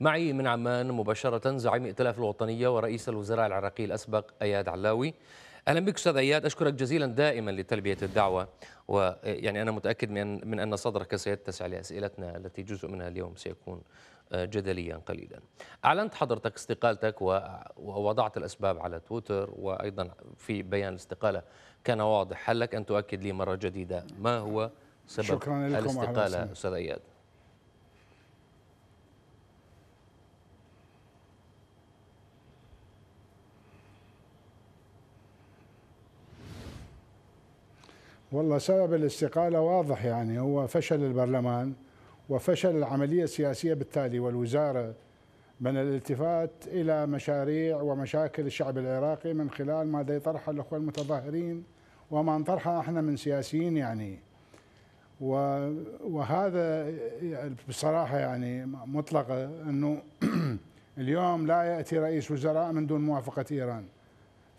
معي من عمان مباشرة زعيم ائتلاف الوطنية ورئيس الوزراء العراقي الأسبق أياد علاوي اهلا بك استاذ اياد اشكرك جزيلا دائما لتلبيه الدعوه ويعني انا متاكد من من ان صدرك سيتسع لاسئلتنا التي جزء منها اليوم سيكون آه، جدليا قليلا. اعلنت حضرتك استقالتك ووضعت الاسباب على تويتر وايضا في بيان الاستقاله كان واضح، هل لك ان تؤكد لي مره جديده ما هو سبب شكرا لكم الاستقاله استاذ اياد؟ والله سبب الاستقالة واضح يعني هو فشل البرلمان وفشل العملية السياسية بالتالي والوزارة من الالتفات إلى مشاريع ومشاكل الشعب العراقي من خلال ما يطرحه الأخوة المتظاهرين وما نطرحه احنا من سياسيين يعني وهذا بصراحة يعني مطلقة أنه اليوم لا يأتي رئيس وزراء من دون موافقة إيران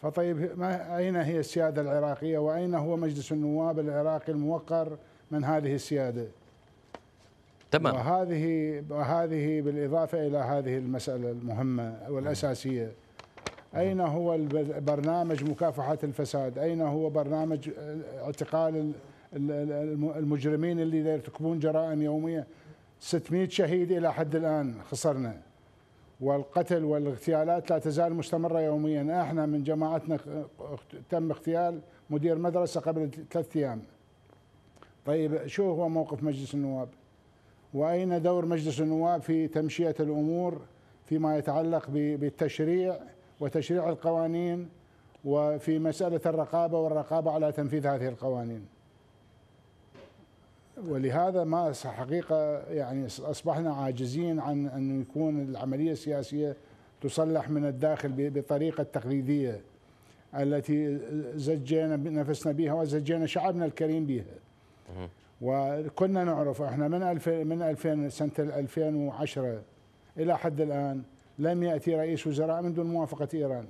فطيب ما أين هي السيادة العراقية وأين هو مجلس النواب العراقي الموقر من هذه السيادة تمام وهذه وهذه بالإضافة إلى هذه المسألة المهمة والأساسية أين هو برنامج مكافحة الفساد أين هو برنامج اعتقال المجرمين اللي يرتكبون جرائم يومية 600 شهيد إلى حد الآن خسرنا والقتل والاغتيالات لا تزال مستمرة يوميا احنا من جماعتنا تم اغتيال مدير مدرسة قبل ثلاثة أيام طيب شو هو موقف مجلس النواب وأين دور مجلس النواب في تمشية الأمور فيما يتعلق بالتشريع وتشريع القوانين وفي مسألة الرقابة والرقابة على تنفيذ هذه القوانين ولهذا ما حقيقه يعني اصبحنا عاجزين عن ان يكون العمليه السياسيه تصلح من الداخل بطريقه تقليديه التي زجينا نفسنا بها وزجينا شعبنا الكريم بها. وكنا نعرف احنا من 2000 من 2000 سنه 2010 الى حد الان لم ياتي رئيس وزراء من دون موافقه ايران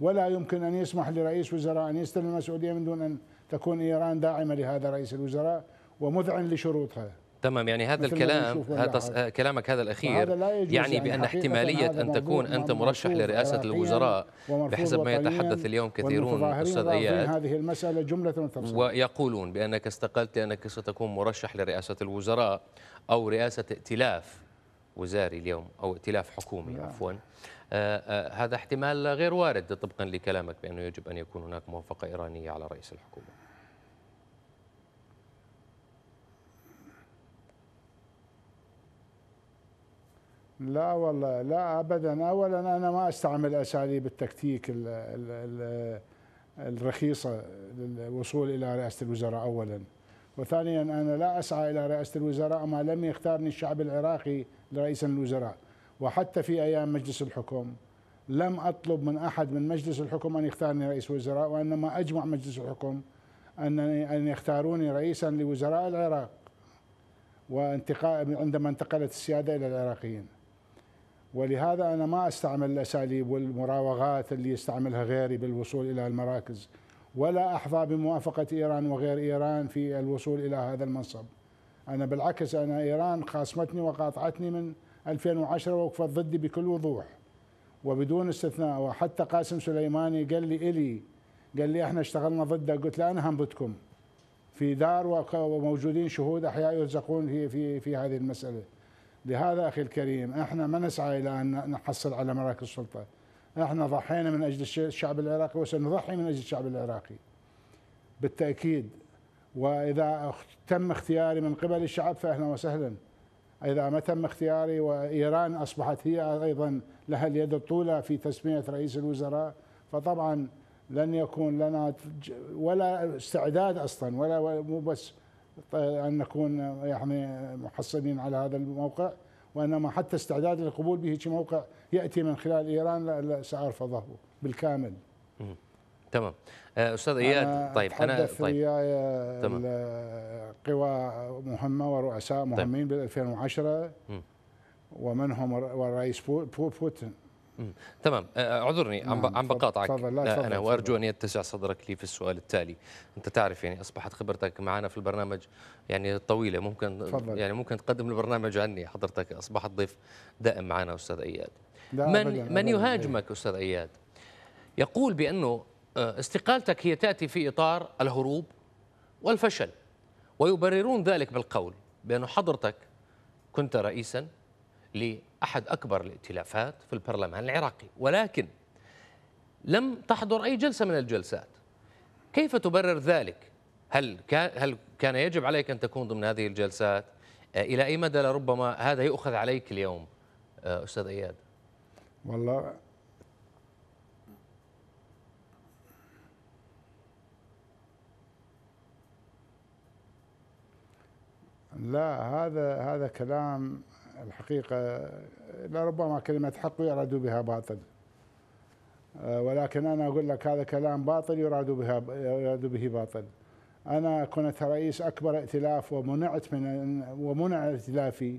ولا يمكن ان يسمح لرئيس وزراء ان يستلم المسؤوليه من دون ان تكون ايران داعمه لهذا رئيس الوزراء ومذعن لشروطها تمام يعني هذا الكلام هذا كلامك هذا الاخير يعني, يعني بان احتماليه ان تكون انت مرشح لرئاسه الوزراء بحسب ما يتحدث اليوم كثيرون استاذ اياد هذه المساله جمله ويقولون بانك استقلت لانك ستكون مرشح لرئاسه الوزراء او رئاسه ائتلاف وزاري اليوم او ائتلاف حكومي نعم. عفوا آه، آه، هذا احتمال غير وارد طبقا لكلامك بانه يجب ان يكون هناك موافقه ايرانيه على رئيس الحكومه لا والله لا ابدا اولا انا ما استعمل اساليب التكتيك الـ الـ الرخيصه للوصول الى رئاسه الوزراء اولا وثانيا انا لا اسعى الى رئاسه الوزراء ما لم يختارني الشعب العراقي لرئيس الوزراء وحتى في ايام مجلس الحكم لم اطلب من احد من مجلس الحكم ان يختارني رئيس وزراء وانما اجمع مجلس الحكم انني ان يختاروني رئيسا لوزراء العراق وانتقاء عندما انتقلت السياده الى العراقيين ولهذا أنا ما أستعمل الأساليب والمراوغات اللي يستعملها غيري بالوصول إلى المراكز ولا أحظى بموافقة إيران وغير إيران في الوصول إلى هذا المنصب أنا بالعكس أنا إيران خاصمتني وقاطعتني من 2010 ووقفت ضدي بكل وضوح وبدون استثناء وحتى قاسم سليماني قال لي إلي قال لي احنا اشتغلنا ضده قلت له أنا هم ضدكم في دار وموجودين شهود أحياء يرزقون في, في, في هذه المسألة لهذا أخي الكريم احنا ما نسعى إلى أن نحصل على مراكز السلطة احنا ضحينا من أجل الشعب العراقي وسنضحي من أجل الشعب العراقي بالتأكيد وإذا تم اختياري من قبل الشعب فأهلا وسهلا إذا ما تم اختياري وإيران أصبحت هي أيضا لها اليد الطولة في تسمية رئيس الوزراء فطبعا لن يكون لنا ولا استعداد أصلا ولا مو بس أن نكون يعني محصلين على هذا الموقع وإنما حتى استعداد للقبول به موقع يأتي من خلال إيران سأرفضه بالكامل تمام آه، استاذ اياد طيب انا طيب وياي قوى مهمه ورؤساء طيب. مهمين طيب. بال 2010 ومنهم الرئيس بوتين تمام اعذرني عم عم بقاطعك انا وارجو ان يتسع صدرك لي في السؤال التالي انت تعرف يعني اصبحت خبرتك معنا في البرنامج يعني طويله ممكن فضل. يعني ممكن تقدم البرنامج عني حضرتك اصبحت ضيف دائم معنا استاذ اياد من أبداً. من يهاجمك استاذ اياد يقول بانه استقالتك هي تاتي في اطار الهروب والفشل ويبررون ذلك بالقول بانه حضرتك كنت رئيسا أحد أكبر الائتلافات في البرلمان العراقي ولكن لم تحضر أي جلسة من الجلسات كيف تبرر ذلك؟ هل هل كان يجب عليك أن تكون ضمن هذه الجلسات؟ آه، إلى أي مدى لربما هذا يؤخذ عليك اليوم آه، أستاذ إياد؟ والله لا هذا هذا كلام الحقيقة لربما كلمة حق يراد بها باطل آه، ولكن أنا أقول لك هذا كلام باطل يراد بها يراد به باطل أنا كنت رئيس أكبر ائتلاف ومنعت من ومنع ائتلافي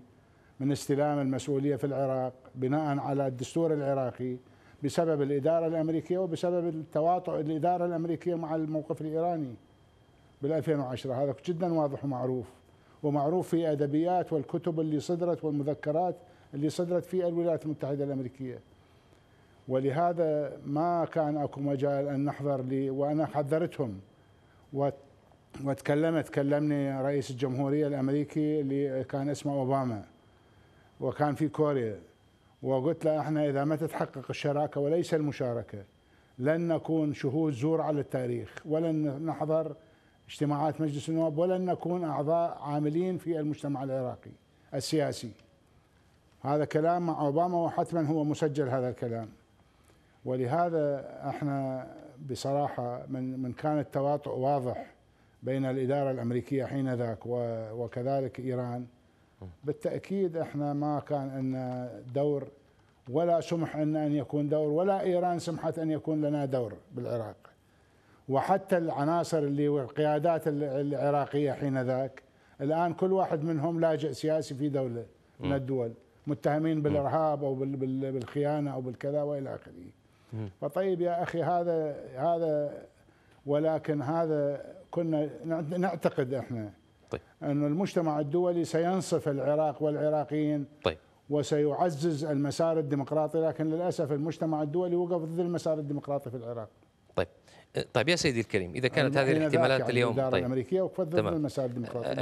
من استلام المسؤولية في العراق بناء على الدستور العراقي بسبب الإدارة الأمريكية وبسبب التواطؤ الإدارة الأمريكية مع الموقف الإيراني بال 2010 هذا جدا واضح ومعروف ومعروف في أدبيات والكتب اللي صدرت والمذكرات اللي صدرت في الولايات المتحدة الأمريكية ولهذا ما كان اكو مجال ان نحضر لي وانا حذرتهم وتكلمت كلمني رئيس الجمهوريه الامريكي اللي كان اسمه اوباما وكان في كوريا وقلت له احنا اذا ما تتحقق الشراكه وليس المشاركه لن نكون شهود زور على التاريخ ولن نحضر اجتماعات مجلس النواب ولن نكون أعضاء عاملين في المجتمع العراقي السياسي هذا كلام مع أوباما وحتما هو مسجل هذا الكلام ولهذا احنا بصراحة من, من كان التواطؤ واضح بين الإدارة الأمريكية حين ذاك وكذلك إيران بالتأكيد احنا ما كان لنا دور ولا سمح لنا أن يكون دور ولا إيران سمحت أن يكون لنا دور بالعراق وحتى العناصر اللي والقيادات العراقيه حين ذاك الان كل واحد منهم لاجئ سياسي في دوله من الدول متهمين بالارهاب او بالخيانه او بالكذا والى اخره فطيب يا اخي هذا هذا ولكن هذا كنا نعتقد احنا طيب. أن المجتمع الدولي سينصف العراق والعراقيين طيب. وسيعزز المسار الديمقراطي لكن للأسف المجتمع الدولي وقف ضد المسار الديمقراطي في العراق طيب يا سيدي الكريم اذا كانت هذه الاحتمالات اليوم طيب الامريكيه وفضل المسائل الديمقراطيه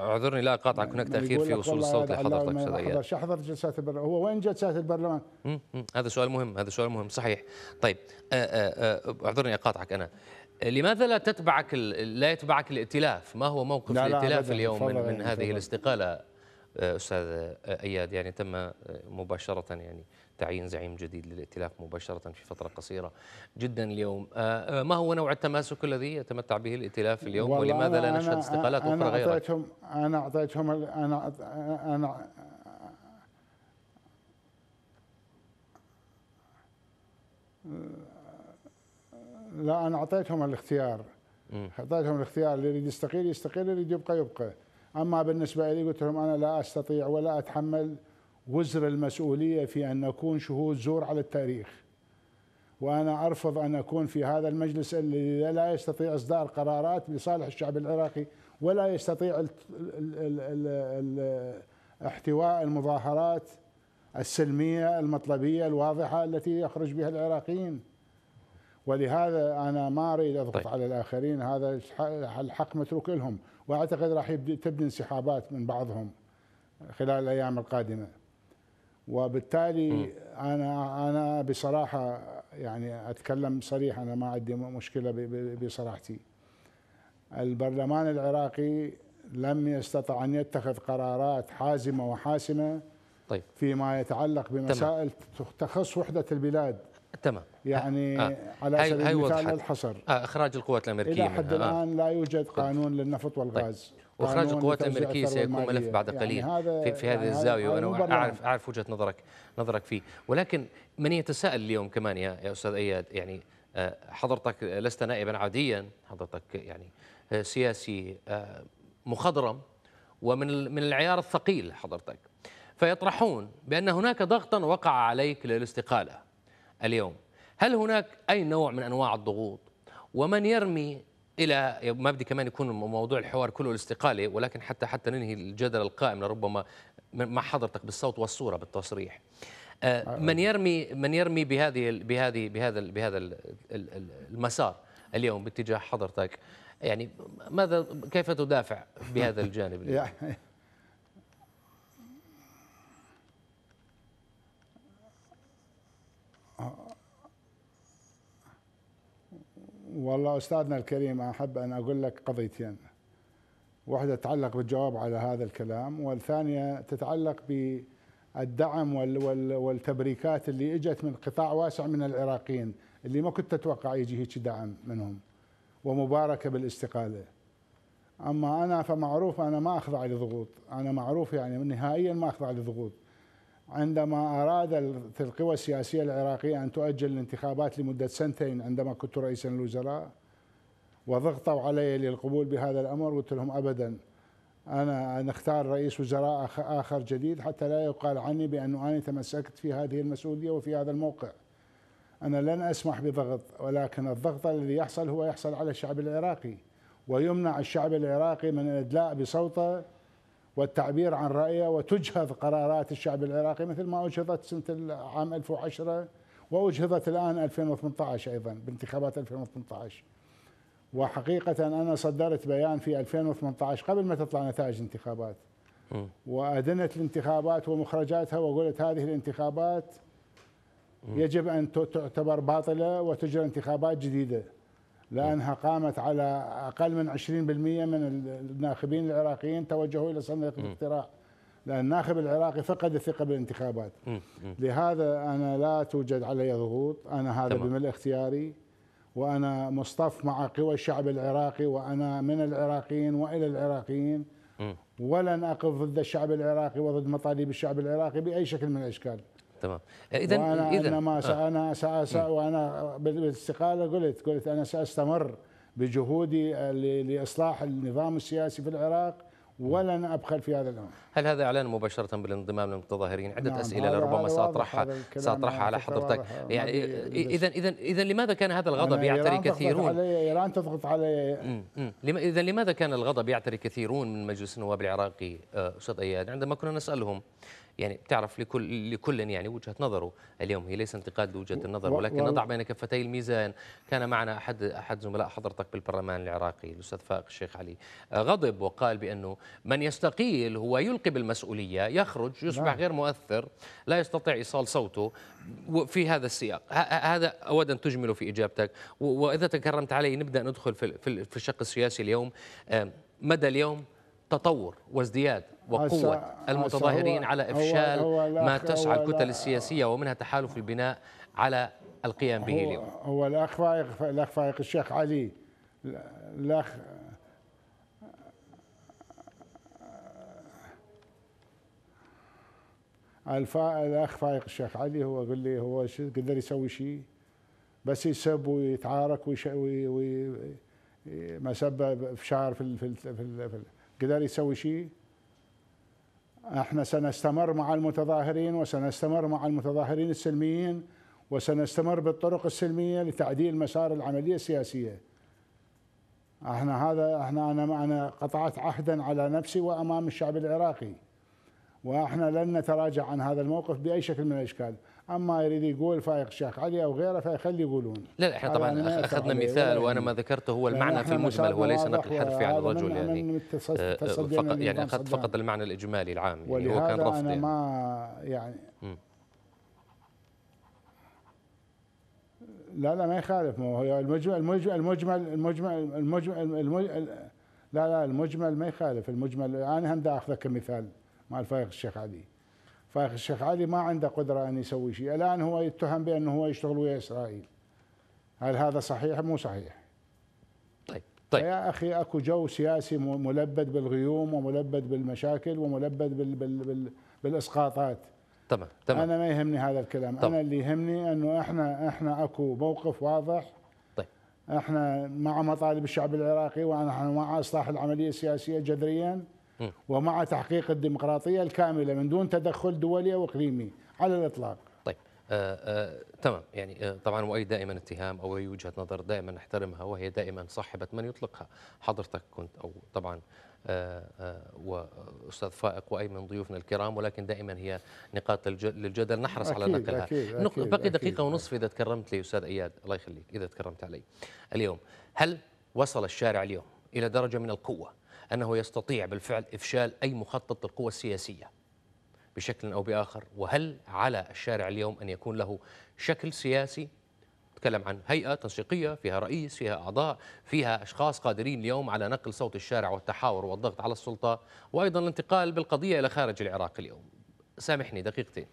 اعذرني لا اقاطعك يعني هناك تاخير في وصول الصوت لحضرتك استاذ احضر جلسات البرلمان هو وين جلسات البرلمان؟ هذا سؤال مهم هذا سؤال مهم صحيح طيب آه، آه، آه، اعذرني اقاطعك انا لماذا لا تتبعك لا يتبعك الائتلاف؟ ما هو موقف الائتلاف اليوم من, من هذه الاستقاله استاذ اياد يعني تم مباشره يعني تعيين زعيم جديد للائتلاف مباشرة في فترة قصيرة جدا اليوم آه، آه، ما هو نوع التماسك الذي يتمتع به الائتلاف اليوم ولماذا لا نشهد استقالات أخرى غيرها؟ أنا أعطيتهم أنا أعطيتهم أنا أنا لا أنا أعطيتهم الاختيار أعطيتهم الاختيار اللي يريد يستقيل يستقيل اللي يريد يبقى يبقى أما بالنسبة لي قلت لهم أنا لا أستطيع ولا أتحمل وزر المسؤولية في أن نكون شهود زور على التاريخ وأنا أرفض أن أكون في هذا المجلس الذي لا يستطيع إصدار قرارات لصالح الشعب العراقي ولا يستطيع احتواء المظاهرات السلمية المطلبية الواضحة التي يخرج بها العراقيين ولهذا أنا ما أريد أضغط طيب. على الآخرين هذا الحق متروك لهم وأعتقد راح تبدي انسحابات من بعضهم خلال الأيام القادمة وبالتالي م. انا انا بصراحه يعني اتكلم صريح انا ما عندي مشكله بصراحتي البرلمان العراقي لم يستطع ان يتخذ قرارات حازمه وحاسمه طيب. فيما يتعلق بمسائل تخص وحده البلاد تمام يعني آه. على سبيل المثال الحصر آه اخراج القوات الامريكيه الى حد آه. الان آه. لا يوجد طيب. قانون للنفط طيب. والغاز طيب. واخراج القوات الامريكيه سيكون ملف بعد يعني قليل يعني في, في هذه يعني الزاويه وانا اعرف اعرف وجهه نظرك نظرك فيه ولكن من يتساءل اليوم كمان يا, يا استاذ اياد يعني آه، حضرتك لست نائبا عاديا حضرتك يعني آه، سياسي مخضرم ومن من العيار الثقيل حضرتك فيطرحون بان هناك ضغطا وقع عليك للاستقاله اليوم هل هناك أي نوع من أنواع الضغوط ومن يرمي الى ما بدي كمان يكون موضوع الحوار كله الاستقاله ولكن حتى حتى ننهي الجدل القائم لربما مع حضرتك بالصوت والصوره بالتصريح آه، آه، آه. من يرمي من يرمي بهذه بهذه بهذا بهذا المسار اليوم باتجاه حضرتك يعني ماذا كيف تدافع بهذا الجانب والله أستاذنا الكريم أحب أن أقول لك قضيتين واحدة تتعلق بالجواب على هذا الكلام والثانية تتعلق بالدعم والتبريكات اللي اجت من قطاع واسع من العراقيين اللي ما كنت أتوقع يجي هيك دعم منهم ومباركة بالاستقالة أما أنا فمعروف أنا ما أخضع لضغوط أنا معروف يعني نهائيا ما أخضع لضغوط عندما أراد القوى السياسية العراقية أن تؤجل الانتخابات لمدة سنتين عندما كنت رئيسا للوزراء وضغطوا علي للقبول بهذا الأمر قلت لهم أبدا أنا نختار رئيس وزراء آخر جديد حتى لا يقال عني بأنه أنا تمسكت في هذه المسؤولية وفي هذا الموقع أنا لن أسمح بضغط ولكن الضغط الذي يحصل هو يحصل على الشعب العراقي ويمنع الشعب العراقي من الإدلاء بصوته والتعبير عن رأيه وتجهض قرارات الشعب العراقي مثل ما أجهضت سنة عام 2010 وأجهضت الآن 2018 أيضا بانتخابات 2018 وحقيقة أنا صدرت بيان في 2018 قبل ما تطلع نتائج الانتخابات وأدنت الانتخابات ومخرجاتها وقلت هذه الانتخابات يجب أن تعتبر باطلة وتجرى انتخابات جديدة لأنها قامت على أقل من 20% من الناخبين العراقيين توجهوا إلى صندوق الاقتراع لأن الناخب العراقي فقد الثقة بالانتخابات لهذا أنا لا توجد علي ضغوط أنا هذا بملء اختياري وأنا مصطف مع قوى الشعب العراقي وأنا من العراقيين وإلى العراقيين ولن أقف ضد الشعب العراقي وضد مطالب الشعب العراقي بأي شكل من الأشكال تمام اذا اذا انا ما آه. انا وانا بالاستقاله قلت قلت انا ساستمر بجهودي لاصلاح النظام السياسي في العراق ولن ابخل في هذا الامر. هل هذا اعلان مباشره بالانضمام للمتظاهرين؟ عده نعم اسئله لربما ساطرحها ساطرحها على حضرتك، يعني اذا اذا اذا لماذا كان هذا الغضب يعتري كثيرون؟ ايران تضغط علي اذا لماذا كان الغضب يعتري كثيرون من مجلس النواب العراقي آه، استاذ اياد؟ عندما كنا نسالهم يعني بتعرف لكل لكل يعني وجهه نظره اليوم هي ليس انتقاد لوجهه النظر ولكن نضع بين كفتي الميزان كان معنا احد احد زملاء حضرتك بالبرلمان العراقي الاستاذ فائق الشيخ علي آه، غضب وقال بانه من يستقيل هو يلقي بالمسؤوليه يخرج يصبح نعم. غير مؤثر لا يستطيع ايصال صوته في هذا السياق هذا اود ان تجمله في اجابتك واذا تكرمت علي نبدا ندخل في الشق السياسي اليوم آه، مدى اليوم تطور وازدياد وقوة المتظاهرين على إفشال ما تسعى الكتل السياسية ومنها تحالف البناء على القيام به اليوم هو الأخ فائق الأخ فائق الشيخ علي الأخ الفا... الاخ فايق الشيخ علي هو قال لي هو قدر يسوي شيء بس يسب ويتعارك ويش... وي... وي... مسبه في شعر في في في, قدر يسوي شيء احنا سنستمر مع المتظاهرين وسنستمر مع المتظاهرين السلميين وسنستمر بالطرق السلميه لتعديل مسار العمليه السياسيه. احنا هذا احنا انا انا قطعت عهدا على نفسي وامام الشعب العراقي. واحنا لن نتراجع عن هذا الموقف باي شكل من الاشكال. اما يريد يقول فايق الشيخ علي او غيره فيخلي يقولون لا لا احنا طبعا اخذنا مثال وانا ما ذكرته هو المعنى في المجمل هو ليس نقل حرفي عن الرجل يعني, آه، يعني فقط يعني اخذت فقط المعنى الاجمالي العام يعني هو كان رفض يعني ما يعني لا لا ما يخالف ما هو المجمل المجمل المجمل المجمل, المجمل, المجمل لا لا المجمل ما يخالف المجمل انا هم دا كمثال مع الفايق الشيخ علي فالشيخ علي ما عنده قدرة أن يسوي شيء الآن هو يتهم بأنه هو يشتغل ويا إسرائيل هل هذا صحيح مو صحيح طيب طيب يا أخي أكو جو سياسي ملبد بالغيوم وملبد بالمشاكل وملبد بال بال بال بالإسقاطات تمام تمام أنا ما يهمني هذا الكلام طبعا. أنا اللي يهمني أنه إحنا إحنا أكو موقف واضح طيب إحنا مع مطالب الشعب العراقي ونحن مع إصلاح العملية السياسية جذرياً ومع تحقيق الديمقراطية الكاملة من دون تدخل دولي أو إقليمي على الإطلاق طيب آه آه تمام يعني آه طبعا واي دائما اتهام او اي وجهه نظر دائما نحترمها وهي دائما صاحبه من يطلقها حضرتك كنت او طبعا آه، آه، واستاذ فائق واي من ضيوفنا الكرام ولكن دائما هي نقاط للجدل نحرص أكيد على نقلها أكيد أكيد بقي أكيد دقيقه ونصف اذا تكرمت لي استاذ اياد الله يخليك اذا تكرمت علي اليوم هل وصل الشارع اليوم الى درجه من القوه أنه يستطيع بالفعل إفشال أي مخطط للقوى السياسية بشكل أو بآخر وهل على الشارع اليوم أن يكون له شكل سياسي نتكلم عن هيئة تنسيقية فيها رئيس فيها أعضاء فيها أشخاص قادرين اليوم على نقل صوت الشارع والتحاور والضغط على السلطة وأيضا الانتقال بالقضية إلى خارج العراق اليوم سامحني دقيقتين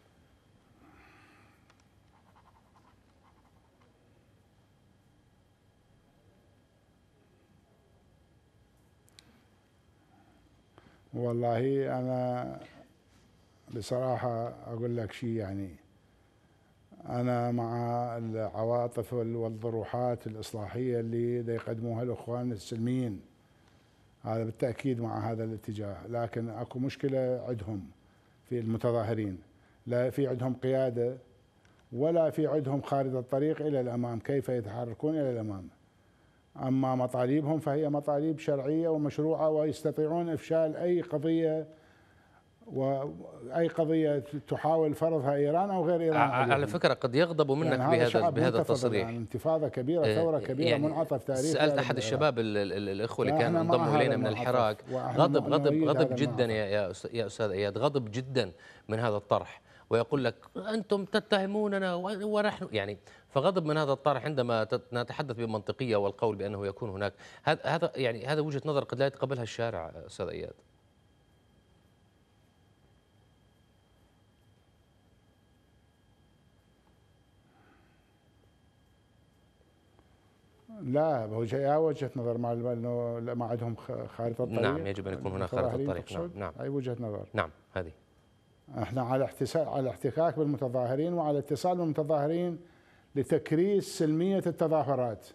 والله أنا بصراحة أقول لك شيء يعني أنا مع العواطف والضروحات الإصلاحية اللي يقدموها الأخوان السلميين هذا بالتأكيد مع هذا الاتجاه لكن أكو مشكلة عندهم في المتظاهرين لا في عندهم قيادة ولا في عندهم خارطة الطريق إلى الأمام كيف يتحركون إلى الأمام أما مطالبهم فهي مطالب شرعية ومشروعة ويستطيعون إفشال أي قضية واي قضيه تحاول فرضها ايران او غير ايران آه، آه، على عليهم. فكره قد يغضبوا منك يعني بهذا بهذا التصريح يعني انتفاضه كبيره آه، ثوره كبيره يعني منعطف تاريخ سالت احد الشباب الاخوه اللي كانوا انضموا الينا من الحراك غضب غضب غضب جدا يا يا استاذ اياد غضب جدا من هذا الطرح ويقول لك انتم تتهموننا ونحن يعني فغضب من هذا الطرح عندما نتحدث بمنطقيه والقول بانه يكون هناك هذا يعني هذا وجهه نظر قد لا يتقبلها الشارع استاذ اياد لا هو يا وجهه نظر مع انه ما عندهم خارطه الطريق نعم يجب ان يكون هناك خارطه الطريق نعم نعم هي وجهه نظر نعم هذه احنا على احتساء على احتكاك بالمتظاهرين وعلى اتصال بالمتظاهرين لتكريس سلمية التظاهرات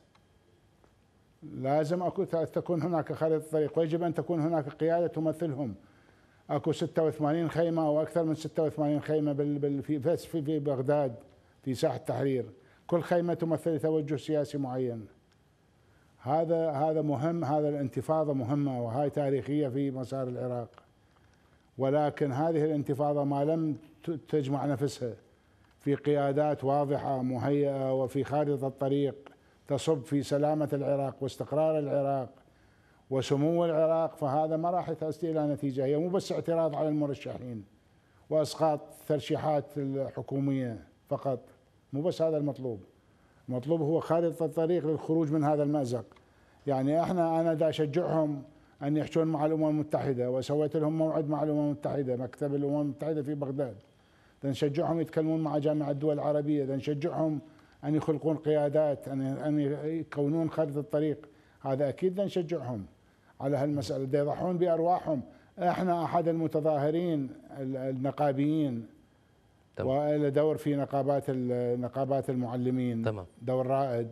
لازم أكو تكون هناك خارطة طريق ويجب أن تكون هناك قيادة تمثلهم اكو 86 خيمه او اكثر من 86 خيمه في في بغداد في ساحه التحرير كل خيمه تمثل توجه سياسي معين هذا هذا مهم هذا الانتفاضه مهمه وهاي تاريخيه في مسار العراق ولكن هذه الانتفاضه ما لم تجمع نفسها في قيادات واضحه مهيئه وفي خارطه طريق تصب في سلامه العراق واستقرار العراق وسمو العراق فهذا ما راح تؤدي الى نتيجه هي مو بس اعتراض على المرشحين واسقاط ترشيحات الحكوميه فقط مو بس هذا المطلوب المطلوب هو خارطه الطريق للخروج من هذا المازق يعني احنا انا دا اشجعهم ان يحجون مع الامم المتحده وسويت لهم موعد مع الامم المتحده مكتب الامم المتحده في بغداد ده نشجعهم يتكلمون مع جامعة الدول العربية ده نشجعهم أن يخلقون قيادات أن أن يكونون خارطة الطريق هذا أكيد نشجعهم على هالمسألة ده يضحون بأرواحهم احنا أحد المتظاهرين النقابيين تمام. وله دور في نقابات نقابات المعلمين تمام. دور رائد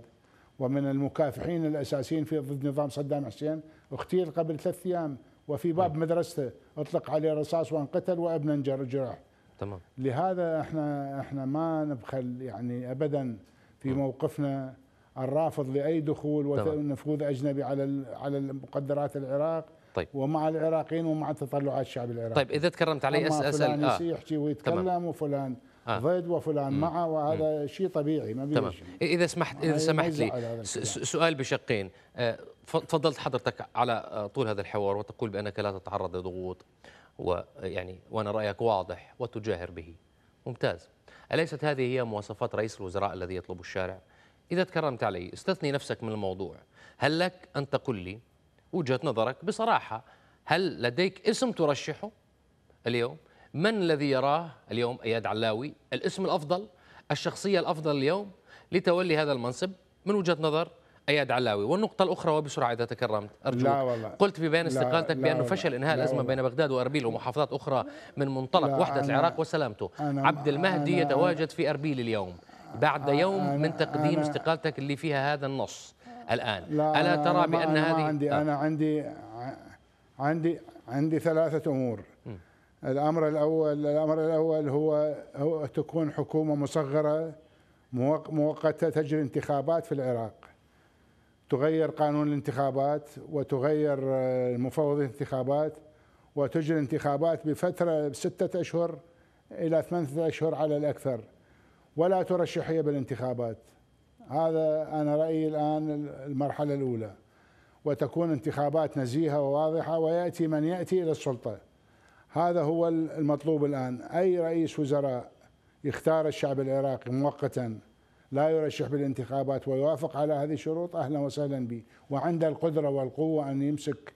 ومن المكافحين الاساسيين في ضد نظام صدام حسين اغتيل قبل ثلاث ايام وفي باب نعم. مدرسته اطلق عليه رصاص وانقتل وابنا جرح تمام لهذا احنا احنا ما نبخل يعني ابدا في م. موقفنا الرافض لاي دخول ونفوذ اجنبي على على مقدرات العراق طيب ومع العراقيين ومع تطلعات الشعب العراقي طيب اذا تكرمت علي أس اسال فلان آه. يحكي ويتكلم وفلان آه. ضد وفلان مم. معه وهذا شيء طبيعي ما تمام اذا سمحت اذا سمحت لي سؤال بشقين آه، تفضلت حضرتك على آه، طول هذا الحوار وتقول بانك لا تتعرض لضغوط ويعني وأنا رأيك واضح وتجاهر به ممتاز أليست هذه هي مواصفات رئيس الوزراء الذي يطلب الشارع؟ إذا تكرمت علي استثني نفسك من الموضوع هل لك أن تقول لي وجهة نظرك بصراحة هل لديك اسم ترشحه اليوم؟ من الذي يراه اليوم أياد علاوي الاسم الأفضل الشخصية الأفضل اليوم لتولي هذا المنصب من وجهة نظر اياد علاوي والنقطه الاخرى وبسرعه اذا تكرمت ارجوك لا والله. قلت في بيان استقالتك بانه فشل انهاء الازمه بين بغداد واربيل ومحافظات اخرى من منطلق وحده العراق وسلامته عبد المهدي يتواجد في اربيل اليوم بعد يوم من تقديم استقالتك اللي فيها هذا النص الان لا الا ترى بان أنا هذه عندي آه. انا عندي عندي عندي ثلاثه امور الامر الاول الامر الاول هو, هو تكون حكومه مصغره مؤقته تجري انتخابات في العراق تغير قانون الانتخابات وتغير آه، مفوض الانتخابات وتجري انتخابات بفترة ستة أشهر إلى ثمانية أشهر على الأكثر ولا ترشحية بالانتخابات هذا أنا رأيي الآن المرحلة الأولى وتكون انتخابات نزيهة وواضحة ويأتي من يأتي إلى السلطة هذا هو المطلوب الآن أي رئيس وزراء يختار الشعب العراقي مؤقتاً لا يرشح بالانتخابات ويوافق على هذه الشروط اهلا وسهلا به وعنده القدره والقوه ان يمسك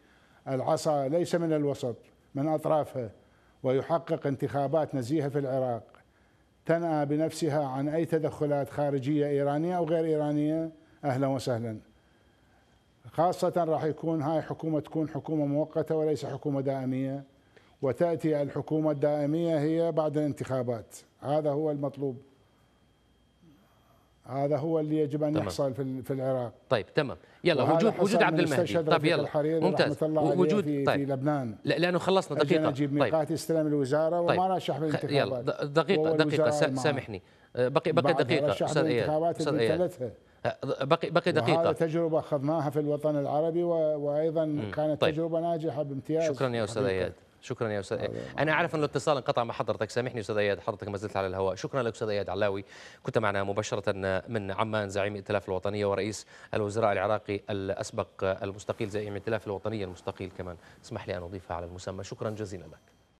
العصا ليس من الوسط من اطرافها ويحقق انتخابات نزيهه في العراق تنأى بنفسها عن اي تدخلات خارجيه ايرانيه او غير ايرانيه اهلا وسهلا خاصة راح يكون هاي حكومة تكون حكومة مؤقتة وليس حكومة دائمية وتأتي الحكومة الدائمية هي بعد الانتخابات هذا هو المطلوب هذا هو اللي يجب ان يحصل في في العراق طيب تمام يلا وجود وجود عبد المهدي طيب يلا ممتاز وجود في, طيب. في لبنان لا لانه خلصنا دقيقه نجيب طيب. ميقات استلام الوزاره طيب. وما طيب. رشح بالانتخابات يلا دقيقه دقيقه سامحني آه، آه، بقي بقي دقيقه استاذ اياد استاذ اياد بقي بقي دقيقة وهذا تجربة أخذناها في الوطن العربي وأيضا كانت طيب. تجربة ناجحة بامتياز شكرا يا أستاذ أياد شكرا يا استاذ انا اعرف ان الاتصال انقطع مع حضرتك سامحني استاذ اياد حضرتك ما زلت على الهواء شكرا لك استاذ اياد علاوي كنت معنا مباشره من عمان زعيم الائتلاف الوطنيه ورئيس الوزراء العراقي الاسبق المستقيل زعيم الائتلاف الوطنيه المستقيل كمان اسمح لي ان اضيفها على المسمى شكرا جزيلا لك